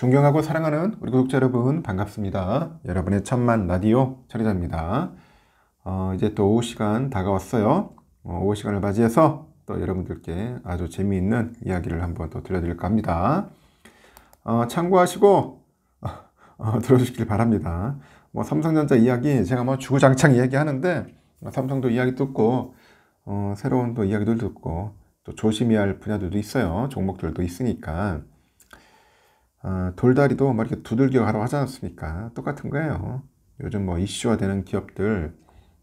존경하고 사랑하는 우리 구독자 여러분 반갑습니다. 여러분의 천만 라디오 처리자입니다 어, 이제 또 오후 시간 다가왔어요. 어, 오후 시간을 맞이해서 또 여러분들께 아주 재미있는 이야기를 한번 또 들려드릴까 합니다. 어, 참고하시고 어, 어, 들어주시길 바랍니다. 뭐 삼성전자 이야기 제가 뭐 주구장창 이야기하는데 뭐 삼성도 이야기 듣고 어, 새로운 또 이야기도 듣고 또 조심해야 할 분야들도 있어요. 종목들도 있으니까 아, 돌다리도 막 이렇게 두들겨 가라고 하지 않습니까? 똑같은 거예요. 요즘 뭐 이슈화 되는 기업들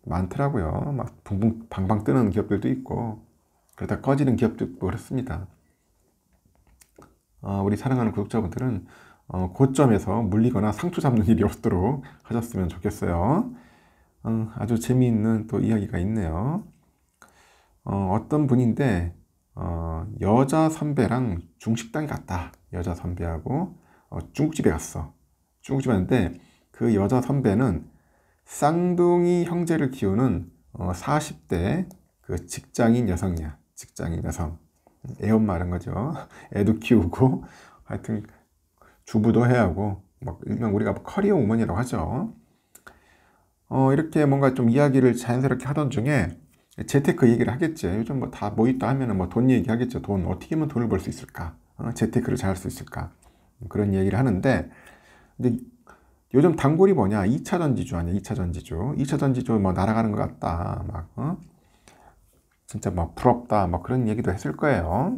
많더라고요. 막 붕붕 방방 뜨는 기업들도 있고 그러다 꺼지는 기업도 있 그렇습니다. 어, 우리 사랑하는 구독자분들은 어, 고점에서 물리거나 상투 잡는 일이 없도록 하셨으면 좋겠어요. 어, 아주 재미있는 또 이야기가 있네요. 어, 어떤 분인데 어, 여자 선배랑 중식당에 갔다. 여자 선배하고 어, 중국집에 갔어. 중국집 에 갔는데 그 여자 선배는 쌍둥이 형제를 키우는 어, 40대 그 직장인 여성이야. 직장인 여성. 애엄마란 거죠. 애도 키우고 하여튼 주부도 해야 하고 막 일명 우리가 커리어 우먼이라고 하죠. 어, 이렇게 뭔가 좀 이야기를 자연스럽게 하던 중에 재테크 얘기를 하겠지. 요즘 뭐다뭐 뭐 있다 하면은 뭐 돈 얘기 하겠죠. 돈. 어떻게 하면 돈을 벌 수 있을까? 어? 재테크를 잘할 수 있을까? 그런 얘기를 하는데, 근데 요즘 단골이 뭐냐? 2차 전지주 아니야? 2차 전지주. 2차 전지주 뭐 날아가는 것 같다. 막, 어? 진짜 막 부럽다. 막 그런 얘기도 했을 거예요.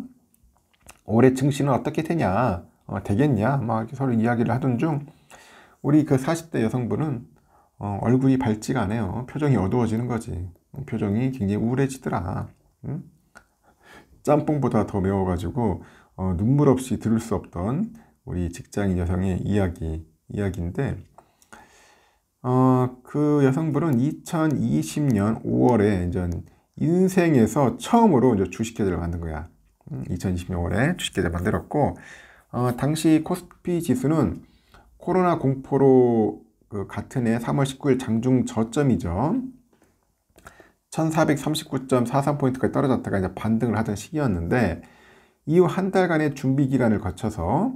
올해 증시는 어떻게 되냐? 어, 되겠냐? 막 이렇게 서로 이야기를 하던 중, 우리 그 40대 여성분은 어, 얼굴이 밝지가 않아요. 표정이 어두워지는 거지. 표정이 굉장히 우울해지더라. 응? 짬뽕보다 더 매워가지고 어, 눈물 없이 들을 수 없던 우리 직장인 여성의 이야기 이야기인데 어, 그 여성분은 2020년 5월에 이제 인생에서 처음으로 이제 주식계좌를 만든 거야. 2020년 월에 주식계좌 만들었고 어, 당시 코스피 지수는 코로나 공포로 그 같은 해 3월 19일 장중 저점이죠. 1439.43포인트까지 떨어졌다가 이제 반등을 하던 시기였는데 이후 한 달간의 준비 기간을 거쳐서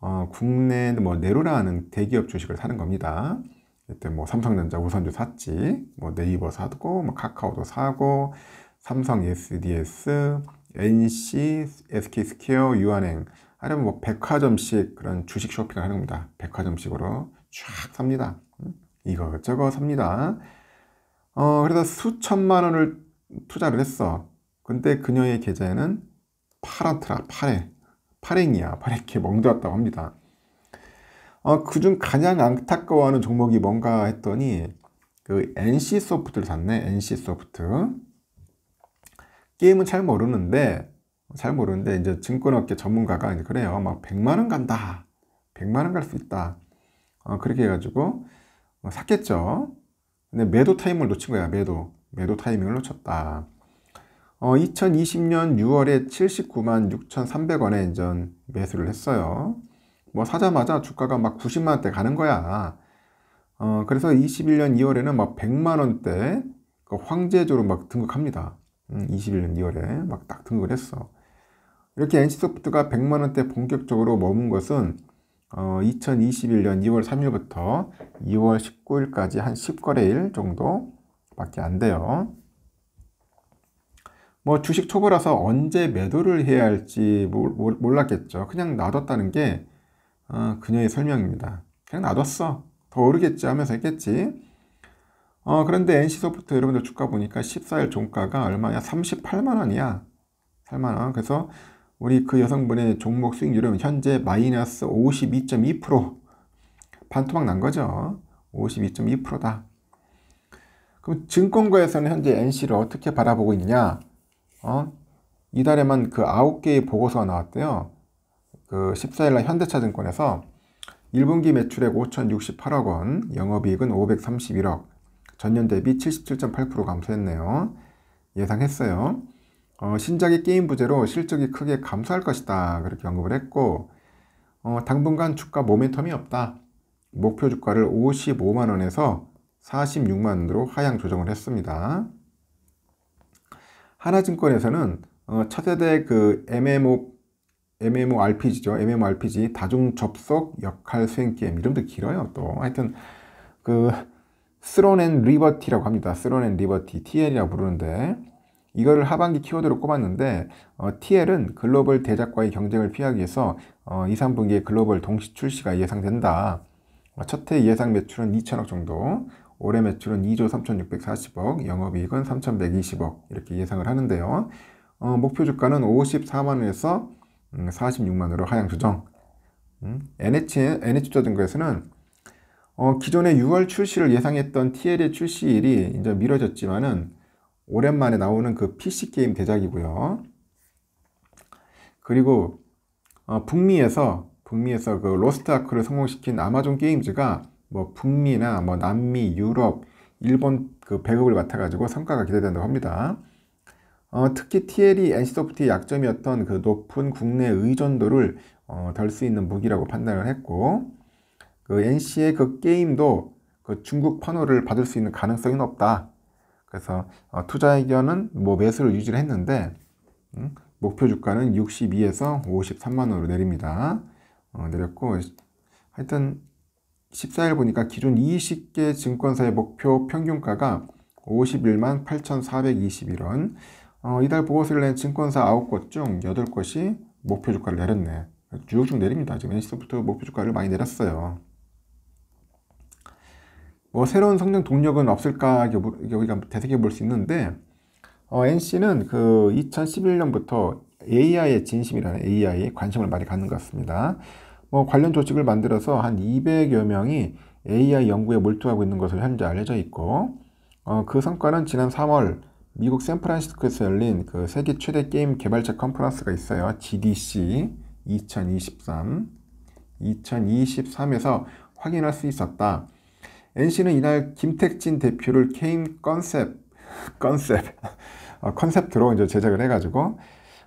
어, 국내 뭐 네로라는 대기업 주식을 사는 겁니다. 이때 뭐 삼성전자 우선주 샀지, 뭐 네이버 사고, 뭐 카카오도 사고, 삼성 SDS, NC, SK스퀘어, 유한행 아니면 뭐 백화점식 그런 주식 쇼핑을 하는 겁니다. 백화점식으로 쫙 삽니다. 음, 이거저거 삽니다. 어, 그래서 수천만 원을 투자를 했어. 근데 그녀의 계좌에는 파랗더라, 파래. 파랭이야, 파랗게 멍들었다고 합니다. 어, 그중 가장 안타까워하는 종목이 뭔가 했더니 그 NC 소프트를 샀네, NC 소프트. 게임은 잘 모르는데, 잘 모르는데 이제 증권업계 전문가가 이제 그래요. 막 100만 원 간다. 100만 원 갈 수 있다. 어, 그렇게 해가지고 어, 샀겠죠. 근데 매도 타이밍을 놓친 거야, 매도. 매도 타이밍을 놓쳤다. 어, 2020년 6월에 79만 6,300원에 인전 매수를 했어요. 뭐 사자마자 주가가 막 90만 원대 가는 거야. 어, 그래서 21년 2월에는 막 100만 원대 그 황제조로 막 등극합니다. 음, 21년 2월에 막 딱 등극을 했어. 이렇게 NC소프트가 100만 원대 본격적으로 머문 것은 어, 2021년 2월 3일부터 2월 19일까지 한 10거래일 정도밖에 안 돼요. 뭐 주식 초보라서 언제 매도를 해야 할지 몰랐겠죠. 그냥 놔뒀다는 게 어, 그녀의 설명입니다. 그냥 놔뒀어. 더 오르겠지 하면서 했겠지. 어, 그런데 NC소프트 여러분들 주가 보니까 14일 종가가 얼마냐? 38만원이야. 8만원. 그래서 우리 그 여성분의 종목 수익률은 현재 마이너스 52.2% 반토막 난 거죠. 52.2%다. 그럼 증권가에서는 현재 NC를 어떻게 바라보고 있느냐? 어? 이달에만 그 9개의 보고서가 나왔대요. 그 14일날 현대차증권에서 1분기 매출액 5,068억 원, 영업이익은 531억, 전년 대비 77.8% 감소했네요. 예상했어요. 어, 신작의 게임 부재로 실적이 크게 감소할 것이다 그렇게 언급을 했고 어, 당분간 주가 모멘텀이 없다 목표 주가를 55만원에서 46만원으로 하향 조정을 했습니다 하나증권에서는 어, 차세대 그 MMO, MMORPG죠 MMORPG 다중접속 역할 수행 게임 이름도 길어요 또 하여튼 그 스론 앤 리버티라고 합니다 스론 앤 리버티 TL이라고 부르는데 이거를 하반기 키워드로 꼽았는데 어, TL은 글로벌 대작과의 경쟁을 피하기 위해서 어, 2, 3분기에 글로벌 동시 출시가 예상된다. 어, 첫해 예상 매출은 2천억 정도, 올해 매출은 2조 3,640억, 영업이익은 3,120억 이렇게 예상을 하는데요. 어, 목표 주가는 54만원에서 46만원으로 음, 하향 조정. 음, NH, NH자전거에서는 어, 기존에 6월 출시를 예상했던 TL의 출시일이 이제 미뤄졌지만은 오랜만에 나오는 그 PC게임 대작이고요. 그리고 어, 북미에서 북미에서 그 로스트 아크를 성공시킨 아마존 게임즈가 뭐 북미나 뭐 남미, 유럽, 일본 그 배급을 맡아가지고 성과가 기대된다고 합니다. 어, 특히 TL이 NC소프트의 약점이었던 그 높은 국내 의존도를 어, 덜 수 있는 무기라고 판단을 했고 그 NC의 그 게임도 그 중국 판호를 받을 수 있는 가능성이 높다. 그래서 어, 투자 의견은 뭐 매수를 유지를 했는데 음, 목표 주가는 62에서 53만 원으로 내립니다. 어, 내렸고 하여튼 14일 보니까 기존 20개 증권사의 목표 평균가가 51만 8,421원 어, 이달 보고서를 낸 증권사 9곳 중 8곳이 목표 주가를 내렸네. 쭉쭉 내립니다. 지금 NC소프트 목표 주가를 많이 내렸어요. 뭐 새로운 성장 동력은 없을까 여기가 뭐, 되새겨 볼 수 있는데 어, NC는 그 2011년부터 AI의 진심이라는 AI에 관심을 많이 갖는 것 같습니다. 뭐 관련 조직을 만들어서 한 200여 명이 AI 연구에 몰두하고 있는 것으로 현재 알려져 있고 어, 그 성과는 지난 3월 미국 샌프란시스코에서 열린 그 세계 최대 게임 개발자 컨퍼런스가 있어요. GDC 2023 2023에서 확인할 수 있었다. NC는 이날 김택진 대표를 케임 컨셉, 컨셉, 어, 컨셉트로 이제 제작을 해가지고,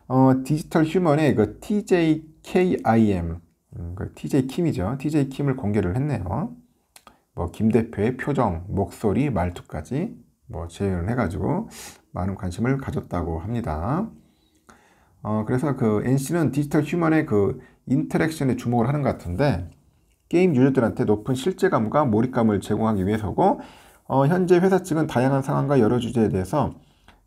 어, 디지털 휴먼의 그 TJKIM, 음, 그 TJ킴이죠. TJ킴을 공개를 했네요. 뭐, 김 대표의 표정, 목소리, 말투까지 뭐, 제외를 해가지고 많은 관심을 가졌다고 합니다. 어, 그래서 그 NC는 디지털 휴먼의 그 인터랙션에 주목을 하는 것 같은데, 게임 유저들한테 높은 실제감과 몰입감을 제공하기 위해서고 어, 현재 회사 측은 다양한 상황과 여러 주제에 대해서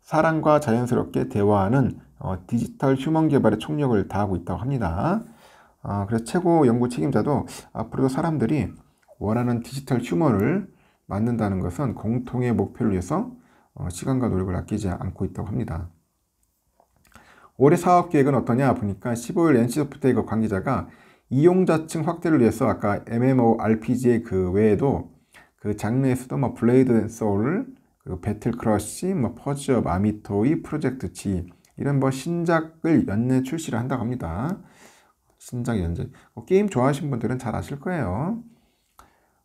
사람과 자연스럽게 대화하는 어, 디지털 휴먼 개발에 총력을 다하고 있다고 합니다. 어, 그래서 최고 연구 책임자도 앞으로도 사람들이 원하는 디지털 휴먼을 만든다는 것은 공통의 목표를 위해서 어, 시간과 노력을 아끼지 않고 있다고 합니다. 올해 사업 계획은 어떠냐 보니까 15일 n c 소프트웨 관계자가 이용자층 확대를 위해서 아까 MMORPG의 그 외에도 그 장르에서도 뭐 블레이드 앤 소울, 그리고 배틀 크러쉬, 뭐 퍼즈업, 아미토이, 프로젝트 G 이런 뭐 신작을 연내 출시를 한다고 합니다. 신작 연재. 뭐 게임 좋아하시는 분들은 잘 아실 거예요.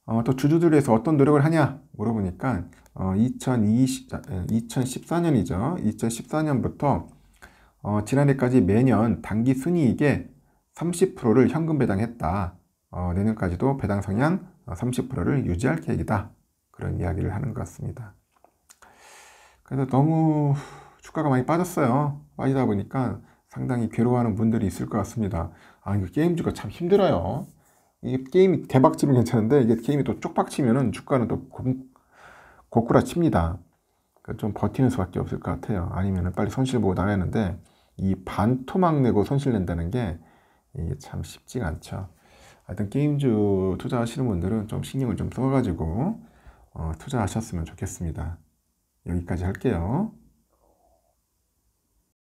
어, 또 주주들 에서 어떤 노력을 하냐 물어보니까 어, 2020, 2014년이죠. 2014년부터 어, 지난해까지 매년 단기 순이익에 30%를 현금 배당했다. 어, 내년까지도 배당 성향 30%를 어, 유지할 계획이다. 그런 이야기를 하는 것 같습니다. 그래서 너무 주가가 많이 빠졌어요. 빠지다 보니까 상당히 괴로워하는 분들이 있을 것 같습니다. 아, 이거 게임주가 참 힘들어요. 이게 게임이 대박치면 괜찮은데, 이게 게임이 또 쪽박치면은 주가는 또 고, 꾸라칩니다. 그러니까 좀 버티는 수밖에 없을 것 같아요. 아니면은 빨리 손실 보고 나가는데, 이 반토막 내고 손실 낸다는 게 이게 참 쉽지가 않죠. 하여튼 게임주 투자하시는 분들은 좀 신경을 좀 써가지고 어, 투자하셨으면 좋겠습니다. 여기까지 할게요.